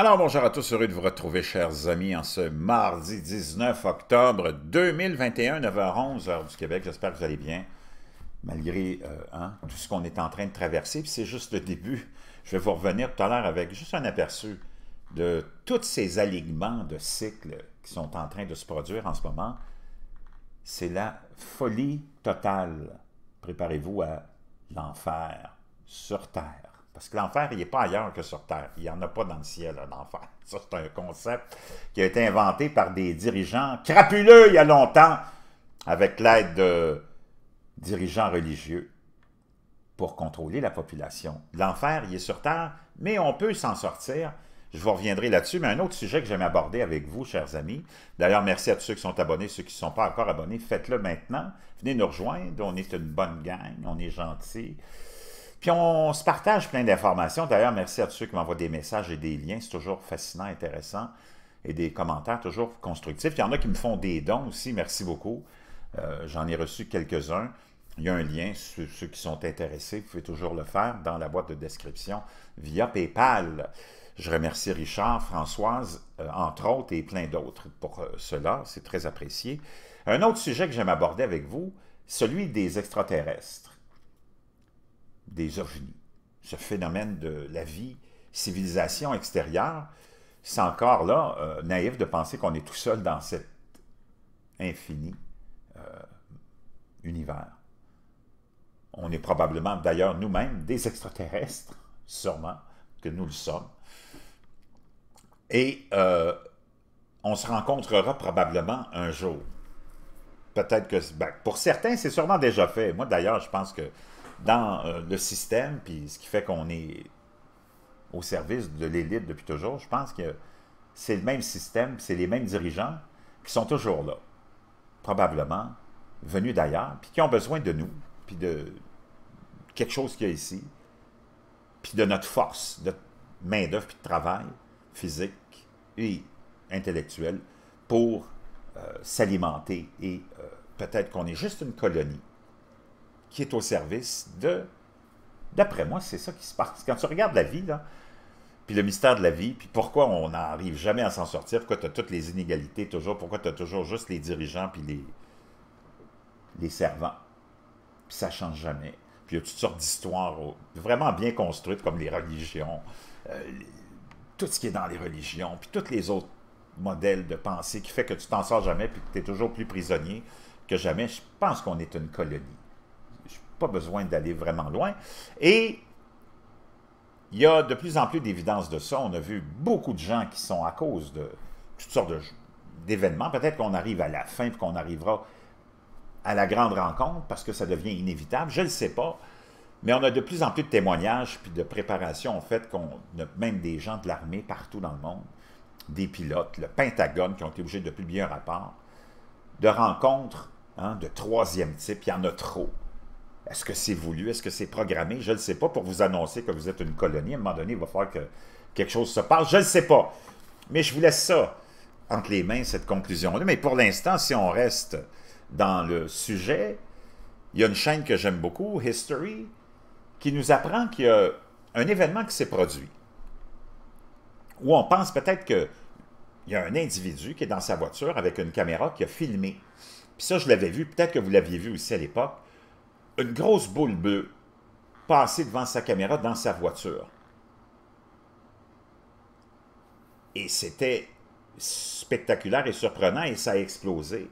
Alors bonjour à tous, heureux de vous retrouver chers amis en ce mardi 19 octobre 2021, 9h11 heure du Québec. J'espère que vous allez bien malgré euh, hein, tout ce qu'on est en train de traverser. Puis c'est juste le début. Je vais vous revenir tout à l'heure avec juste un aperçu de tous ces alignements de cycles qui sont en train de se produire en ce moment. C'est la folie totale. Préparez-vous à l'enfer sur Terre. Parce que l'enfer, il n'est pas ailleurs que sur Terre. Il n'y en a pas dans le ciel, l'enfer. Ça, c'est un concept qui a été inventé par des dirigeants crapuleux il y a longtemps, avec l'aide de dirigeants religieux, pour contrôler la population. L'enfer, il est sur Terre, mais on peut s'en sortir. Je vous reviendrai là-dessus, mais un autre sujet que j'aime aborder avec vous, chers amis. D'ailleurs, merci à tous ceux qui sont abonnés, ceux qui ne sont pas encore abonnés, faites-le maintenant. Venez nous rejoindre, on est une bonne gang, on est gentils. Puis on se partage plein d'informations. D'ailleurs, merci à tous ceux qui m'envoient des messages et des liens. C'est toujours fascinant, intéressant. Et des commentaires toujours constructifs. Il y en a qui me font des dons aussi. Merci beaucoup. Euh, j'en ai reçu quelques-uns. Il y a un lien, ceux, qui sont intéressés, vous pouvez toujours le faire dans la boîte de description via PayPal. Je remercie Richard, Françoise, euh, entre autres, et plein d'autres pour euh, cela. C'est très apprécié. Un autre sujet que j'aime aborder avec vous, celui des extraterrestres des ovnis. Ce phénomène de la vie, civilisation extérieure, c'est encore là euh, naïf de penser qu'on est tout seul dans cet infini euh, univers. On est probablement d'ailleurs nous-mêmes des extraterrestres, sûrement que nous le sommes. Et euh, on se rencontrera probablement un jour. Peut-être que, ben, pour certains, c'est sûrement déjà fait. Moi, d'ailleurs, je pense que dans euh, le système, puis ce qui fait qu'on est au service de l'élite depuis toujours, je pense que c'est le même système, c'est les mêmes dirigeants qui sont toujours là, probablement venus d'ailleurs, puis qui ont besoin de nous, puis de quelque chose qu'il y a ici, puis de notre force, de main-d'œuvre, puis de travail physique et intellectuel pour euh, s'alimenter et euh, peut-être qu'on est juste une colonie qui est au service de... D'après moi, c'est ça qui se passe. Quand tu regardes la vie, là, puis le mystère de la vie, puis pourquoi on n'arrive jamais à s'en sortir, pourquoi tu as toutes les inégalités toujours, pourquoi tu as toujours juste les dirigeants puis les, les servants. Puis ça change jamais. Puis il y a toutes sortes d'histoires vraiment bien construites, comme les religions, euh, tout ce qui est dans les religions, puis tous les autres modèles de pensée qui fait que tu t'en sors jamais, puis que tu es toujours plus prisonnier que jamais. Je pense qu'on est une colonie pas besoin d'aller vraiment loin. Et il y a de plus en plus d'évidence de ça. On a vu beaucoup de gens qui sont à cause de toutes sortes d'événements. Peut-être qu'on arrive à la fin et qu'on arrivera à la grande rencontre parce que ça devient inévitable. Je ne sais pas. Mais on a de plus en plus de témoignages puis de préparations au fait qu'on a même des gens de l'armée partout dans le monde, des pilotes, le Pentagone qui ont été obligés de publier un rapport de rencontres hein, de troisième type. Il y en a trop. Est-ce que c'est voulu? Est-ce que c'est programmé? Je ne le sais pas. Pour vous annoncer que vous êtes une colonie, à un moment donné, il va falloir que quelque chose se passe. Je ne le sais pas. Mais je vous laisse ça entre les mains, cette conclusion-là. Mais pour l'instant, si on reste dans le sujet, il y a une chaîne que j'aime beaucoup, History, qui nous apprend qu'il y a un événement qui s'est produit. Où on pense peut-être qu'il y a un individu qui est dans sa voiture avec une caméra qui a filmé. Puis ça, je l'avais vu, peut-être que vous l'aviez vu aussi à l'époque une grosse boule bleue passer devant sa caméra dans sa voiture. Et c'était spectaculaire et surprenant et ça a explosé.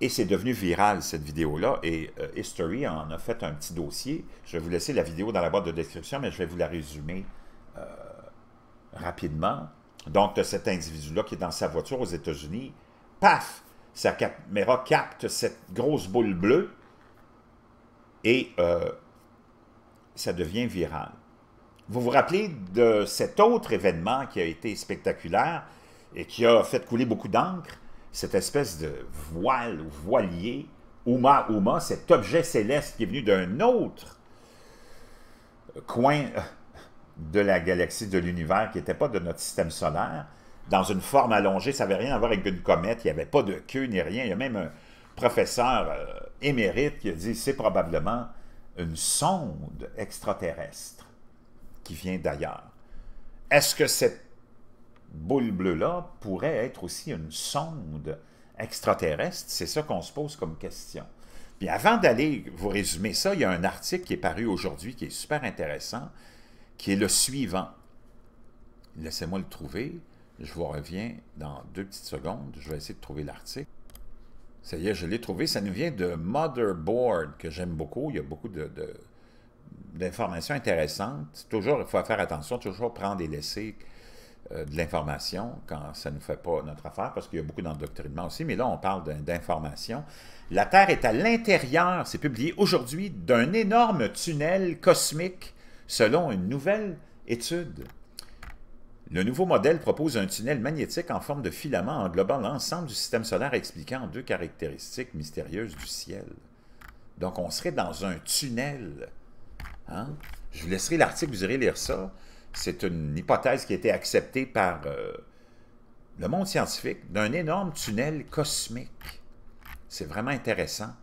Et c'est devenu viral, cette vidéo-là, et euh, History en a fait un petit dossier. Je vais vous laisser la vidéo dans la boîte de description, mais je vais vous la résumer euh, rapidement. Donc, cet individu-là qui est dans sa voiture aux États-Unis, paf, sa caméra capte cette grosse boule bleue et euh, ça devient viral. Vous vous rappelez de cet autre événement qui a été spectaculaire et qui a fait couler beaucoup d'encre, cette espèce de voile ou voilier, Uma Uma, cet objet céleste qui est venu d'un autre coin euh, de la galaxie de l'univers qui n'était pas de notre système solaire, dans une forme allongée. Ça n'avait rien à voir avec une comète. Il n'y avait pas de queue ni rien. Il y a même un professeur euh, émérite qui a dit c'est probablement une sonde extraterrestre qui vient d'ailleurs. Est-ce que cette boule bleue-là pourrait être aussi une sonde extraterrestre? C'est ça qu'on se pose comme question. Puis avant d'aller vous résumer ça, il y a un article qui est paru aujourd'hui qui est super intéressant, qui est le suivant. Laissez-moi le trouver. Je vous reviens dans deux petites secondes. Je vais essayer de trouver l'article. Ça y est, je l'ai trouvé. Ça nous vient de Motherboard, que j'aime beaucoup. Il y a beaucoup d'informations intéressantes. Toujours, il faut faire attention, toujours prendre et laisser euh, de l'information quand ça ne nous fait pas notre affaire, parce qu'il y a beaucoup d'endoctrinement aussi. Mais là, on parle d'information. La Terre est à l'intérieur, c'est publié aujourd'hui, d'un énorme tunnel cosmique, selon une nouvelle étude. Le nouveau modèle propose un tunnel magnétique en forme de filament englobant l'ensemble du système solaire expliquant deux caractéristiques mystérieuses du ciel. Donc, on serait dans un tunnel. Hein? Je vous laisserai l'article, vous irez lire ça. C'est une hypothèse qui a été acceptée par euh, le monde scientifique d'un énorme tunnel cosmique. C'est vraiment intéressant.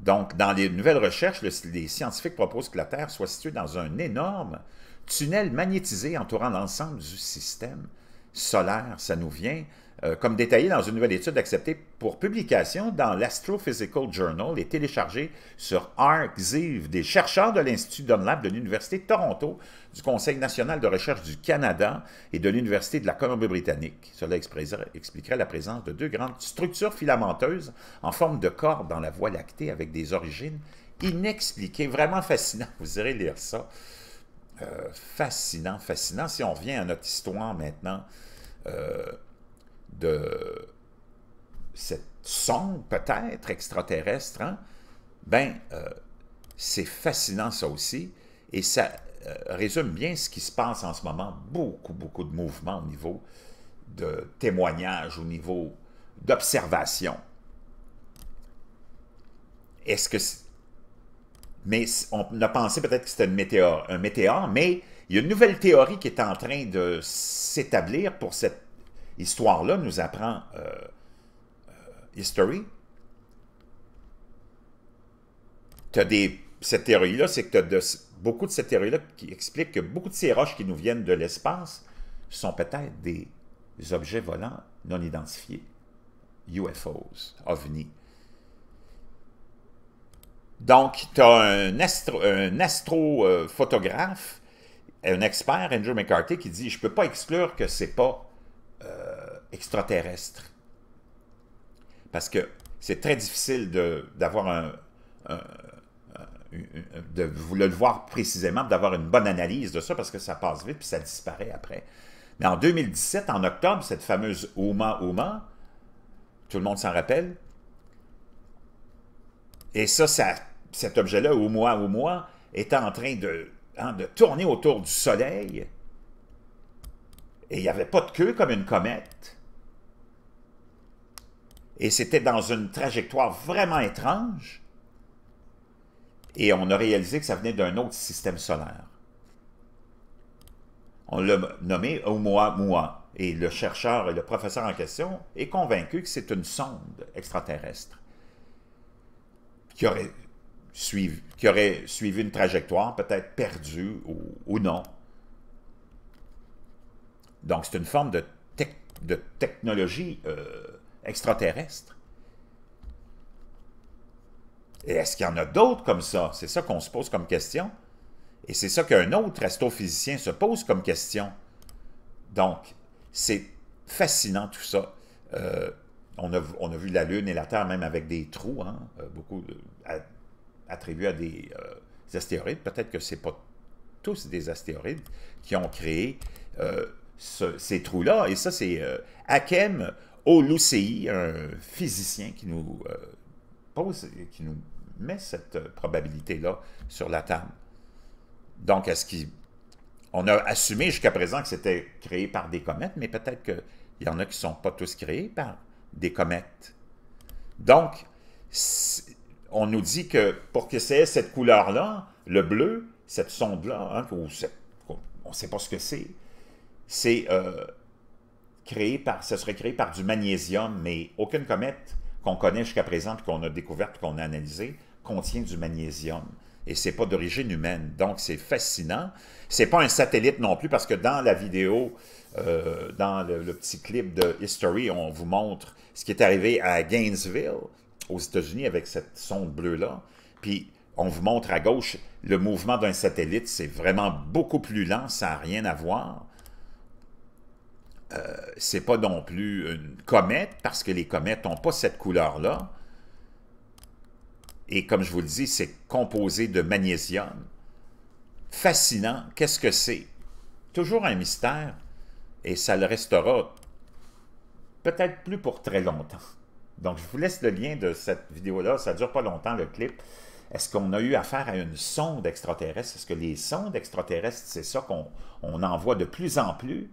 Donc, dans les nouvelles recherches, les scientifiques proposent que la Terre soit située dans un énorme Tunnel magnétisé entourant l'ensemble du système solaire, ça nous vient, euh, comme détaillé dans une nouvelle étude acceptée pour publication dans l'Astrophysical Journal et téléchargée sur ARXIV, des chercheurs de l'Institut Dunlap de l'Université de Toronto, du Conseil national de recherche du Canada et de l'Université de la Colombie-Britannique. Cela expliquerait la présence de deux grandes structures filamenteuses en forme de corps dans la Voie lactée avec des origines inexpliquées. Vraiment fascinant, vous irez lire ça. Euh, fascinant, fascinant. Si on revient à notre histoire maintenant euh, de cette sonde peut-être extraterrestre, hein? ben euh, c'est fascinant ça aussi et ça résume bien ce qui se passe en ce moment. Beaucoup, beaucoup de mouvements au niveau de témoignages, au niveau d'observation. Est-ce que c'est mais on a pensé peut-être que c'était un météore, mais il y a une nouvelle théorie qui est en train de s'établir pour cette histoire-là, nous apprend euh, euh, History. des, cette théorie-là, c'est que de, beaucoup de cette théorie-là qui explique que beaucoup de ces roches qui nous viennent de l'espace sont peut-être des objets volants non identifiés, UFOs, ovnis. Donc, tu as un, astrophotographe, un expert, Andrew McCarthy, qui dit « Je ne peux pas exclure que c'est pas euh, extraterrestre. » Parce que c'est très difficile d'avoir un, de de le voir précisément, d'avoir une bonne analyse de ça, parce que ça passe vite, puis ça disparaît après. Mais en 2017, en octobre, cette fameuse Ouma Ouma, tout le monde s'en rappelle, et ça, ça cet objet-là, au mois était en train de, hein, de tourner autour du Soleil, et il n'y avait pas de queue comme une comète, et c'était dans une trajectoire vraiment étrange, et on a réalisé que ça venait d'un autre système solaire. On l'a nommé Oumuamua. Et le chercheur et le professeur en question est convaincu que c'est une sonde extraterrestre qui aurait qui aurait suivi une trajectoire peut-être perdue ou, non. Donc, c'est une forme de, technologie euh, extraterrestre. Et est-ce qu'il y en a d'autres comme ça? C'est ça qu'on se pose comme question. Et c'est ça qu'un autre astrophysicien se pose comme question. Donc, c'est fascinant tout ça. Euh, on, a, on, a, vu la Lune et la Terre même avec des trous, hein. euh, beaucoup attribué à des, euh, astéroïdes. Peut-être que ce n'est pas tous des astéroïdes qui ont créé euh, ces trous-là. Et ça, c'est euh, Hakem Olusei, un physicien qui nous pose, qui nous met cette probabilité-là sur la table. Donc, est-ce qu'on a assumé jusqu'à présent que c'était créé par des comètes, mais peut-être qu'il y en a qui ne sont pas tous créés par des comètes. Donc, on nous dit que pour que c'est cette couleur-là, le bleu, cette sonde-là, hein, on ne sait pas ce que c'est, c'est euh, créé par, ce serait créé par du magnésium, mais aucune comète qu'on connaît jusqu'à présent, qu'on a découverte, qu'on a analysée, contient du magnésium. Et c'est pas d'origine humaine. Donc, c'est fascinant. C'est pas un satellite non plus, parce que dans la vidéo, euh, dans le, petit clip de History, on vous montre ce qui est arrivé à Gainesville aux États-Unis avec cette sonde bleue-là. Puis on vous montre à gauche le mouvement d'un satellite, c'est vraiment beaucoup plus lent, ça n'a rien à voir. Euh, c'est pas non plus une comète, parce que les comètes n'ont pas cette couleur-là. Et comme je vous le dis, c'est composé de magnésium. Fascinant, qu'est-ce que c'est? Toujours un mystère, et ça le restera peut-être plus pour très longtemps. Donc, je vous laisse le lien de cette vidéo-là. Ça ne dure pas longtemps, le clip. Est-ce qu'on a eu affaire à une sonde extraterrestre? Est-ce que les sondes extraterrestres, c'est ça qu'on on en voit de plus en plus?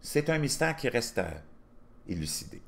C'est un mystère qui reste à euh, élucider.